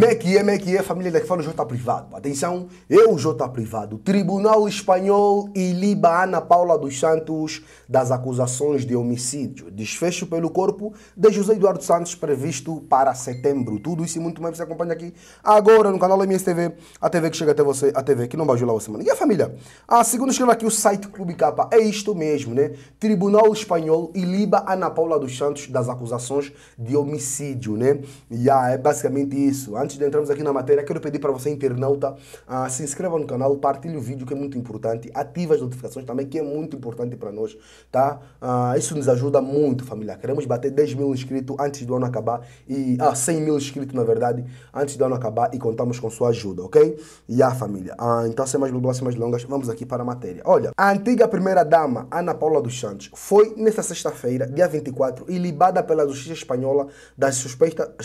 Como é que é, como é que é, família daqui fala o J Privado. Atenção, eu, J Privado. Tribunal Espanhol e Liba Ana Paula dos Santos das acusações de homicídio. Desfecho pelo corpo de José Eduardo Santos previsto para setembro. Tudo isso e muito mais você acompanha aqui agora no canal MSTV, a TV que chega até você, a TV que não vai julgar você, mano. E a família? Ah, segundo escreva aqui o site Clube Capa. É isto mesmo, né? Tribunal Espanhol e Liba Ana Paula dos Santos das acusações de homicídio, né? E a ah, é basicamente isso. Antes antes de entrarmos aqui na matéria, quero pedir para você, internauta, uh, se inscreva no canal, partilhe o vídeo que é muito importante, ative as notificações também, que é muito importante para nós, tá? Uh, isso nos ajuda muito, família. Queremos bater 10 mil inscritos antes do ano acabar, e ah, 100 mil inscritos, na verdade, antes do ano acabar, e contamos com sua ajuda, ok? E a família. Uh, então, sem mais blá, sem mais longas, vamos aqui para a matéria. Olha, a antiga primeira-dama, Ana Paula dos Santos, foi nesta sexta-feira, dia 24, ilibada pela justiça espanhola das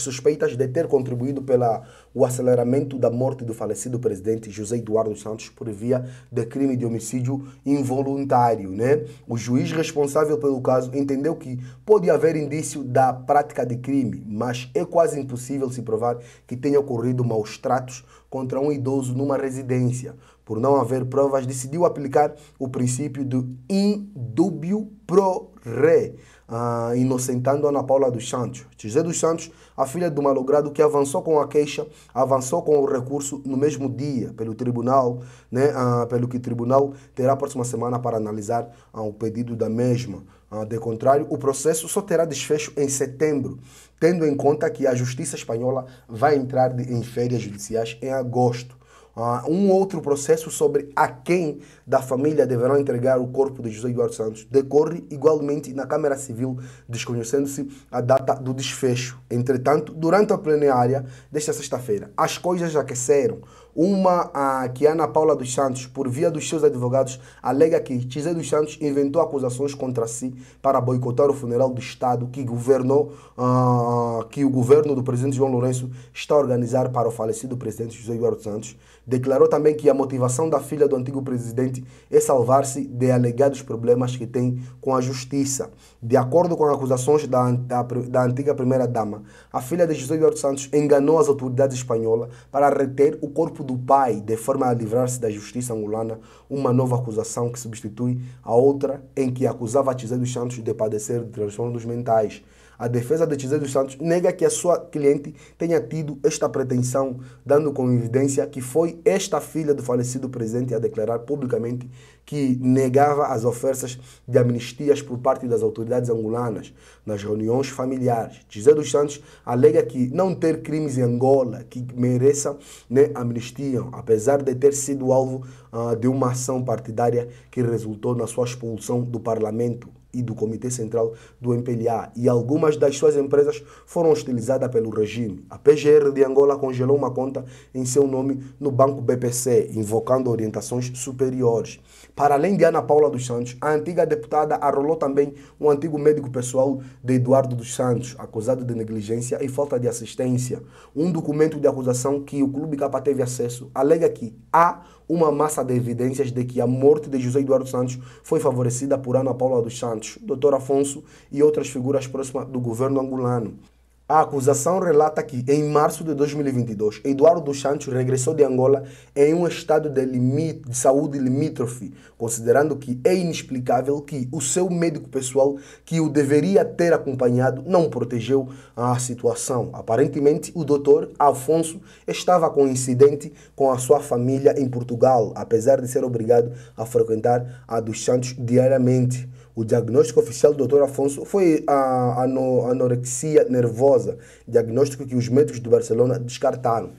suspeitas de ter contribuído pela o aceleramento da morte do falecido presidente José Eduardo Santos por via de crime de homicídio involuntário. Né? O juiz responsável pelo caso entendeu que pode haver indício da prática de crime, mas é quase impossível se provar que tenha ocorrido maus tratos contra um idoso numa residência. Por não haver provas, decidiu aplicar o princípio do indúbio pro re, ah, inocentando Ana Paula dos Santos. José dos Santos, a filha do malogrado que avançou com a queixa, avançou com o recurso no mesmo dia pelo tribunal, né, ah, pelo que o tribunal terá a próxima semana para analisar ah, o pedido da mesma. Ah, de contrário, o processo só terá desfecho em setembro, tendo em conta que a Justiça Espanhola vai entrar em férias judiciais em agosto. Ah, um outro processo sobre a quem da família deverá entregar o corpo de José Eduardo Santos decorre igualmente na Câmara Civil, desconhecendo-se a data do desfecho. Entretanto, durante a plenária desta sexta-feira, as coisas aqueceram. Uma a, que Ana Paula dos Santos, por via dos seus advogados, alega que Tizé dos Santos inventou acusações contra si para boicotar o funeral do Estado que governou, uh, que o governo do presidente João Lourenço está a organizar para o falecido presidente José Eduardo Santos. Declarou também que a motivação da filha do antigo presidente é salvar-se de alegados problemas que tem com a justiça. De acordo com acusações da, da, da antiga primeira-dama, a filha de José Eduardo Santos enganou as autoridades espanholas para reter o corpo do pai, de forma a livrar-se da justiça angolana, uma nova acusação que substitui a outra em que acusava Tizé dos Santos de padecer de transtornos mentais a defesa de José dos Santos nega que a sua cliente tenha tido esta pretensão, dando com evidência que foi esta filha do falecido presidente a declarar publicamente que negava as ofertas de amnistias por parte das autoridades angolanas nas reuniões familiares. José dos Santos alega que não ter crimes em Angola que mereçam né, amnistia, apesar de ter sido alvo uh, de uma ação partidária que resultou na sua expulsão do parlamento e do Comitê Central do MPLA e algumas das suas empresas foram hostilizadas pelo regime. A PGR de Angola congelou uma conta em seu nome no Banco BPC, invocando orientações superiores. Para além de Ana Paula dos Santos, a antiga deputada arrolou também um antigo médico pessoal de Eduardo dos Santos, acusado de negligência e falta de assistência. Um documento de acusação que o Clube Capa teve acesso alega que há uma massa de evidências de que a morte de José Eduardo Santos foi favorecida por Ana Paula dos Santos Santos, Dr. Afonso e outras figuras próximas do governo angolano. A acusação relata que, em março de 2022, Eduardo dos Santos regressou de Angola em um estado de, limite, de saúde limítrofe, considerando que é inexplicável que o seu médico pessoal, que o deveria ter acompanhado, não protegeu a situação. Aparentemente, o doutor Afonso estava coincidente com a sua família em Portugal, apesar de ser obrigado a frequentar a dos Santos diariamente. O diagnóstico oficial do doutor Afonso foi a anorexia nervosa diagnóstico que os médicos de Barcelona descartaram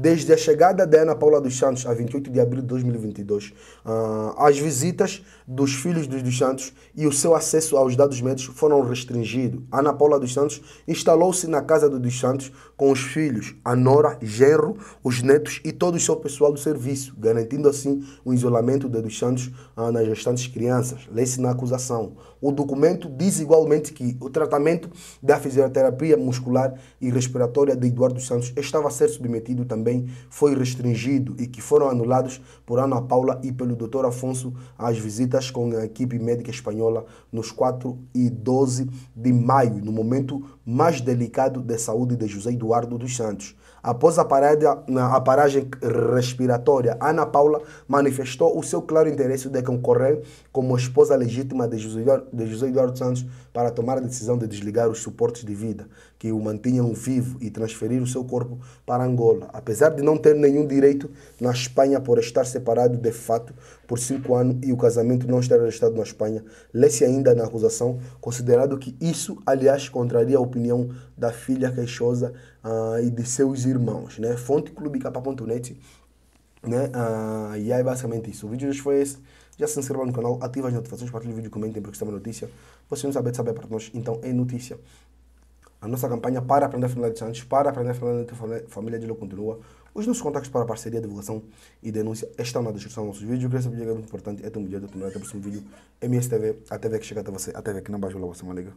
desde a chegada da Ana Paula dos Santos, a 28 de abril de 2022, uh, ah, as visitas dos filhos dos, dos Santos e o seu acesso aos dados médicos foram restringidos. Ana Paula dos Santos instalou-se na casa do dos Santos com os filhos, a nora, genro, os netos e todo o seu pessoal do serviço, garantindo assim o isolamento de dos Santos uh, nas restantes crianças. Lê-se na acusação. O documento diz igualmente que o tratamento da fisioterapia muscular e respiratória de Eduardo Santos estava a ser submetido também também foi restringido e que foram anulados por Ana Paula e pelo Dr. Afonso as visitas com a equipe médica espanhola nos 4 e 12 de maio, no momento mais delicado da saúde de José Eduardo dos Santos. Após a, parada, a paragem respiratória, Ana Paula manifestou o seu claro interesse de concorrer como esposa legítima de José, de José Eduardo Santos para tomar a decisão de desligar os suportes de vida que o mantinham vivo e transferir o seu corpo para Angola. Apesar de não ter nenhum direito na Espanha por estar separado de fato por cinco anos e o casamento não estar registrado na Espanha, lê-se ainda na acusação, considerado que isso, aliás, contraria a opinião da filha queixosa uh, e de seus irmãos, né? Fonte Clube né? Uh, e aí é basicamente isso. O vídeo de hoje foi esse. Já se inscreva no canal, ativa as notificações, partilhe o vídeo, comentem porque está é uma notícia. Você não sabe de saber é para nós, então é notícia. A nossa campanha para aprender a de Santos, para aprender a Fernando Família de Lula continua. Os nossos contatos para parceria, divulgação e denúncia estão na descrição dos nossos vídeos. Eu queria saber que é muito importante, é tão dia, até o próximo vídeo. MSTV, a TV que chega até você, a TV que não baixa o logo, você não liga.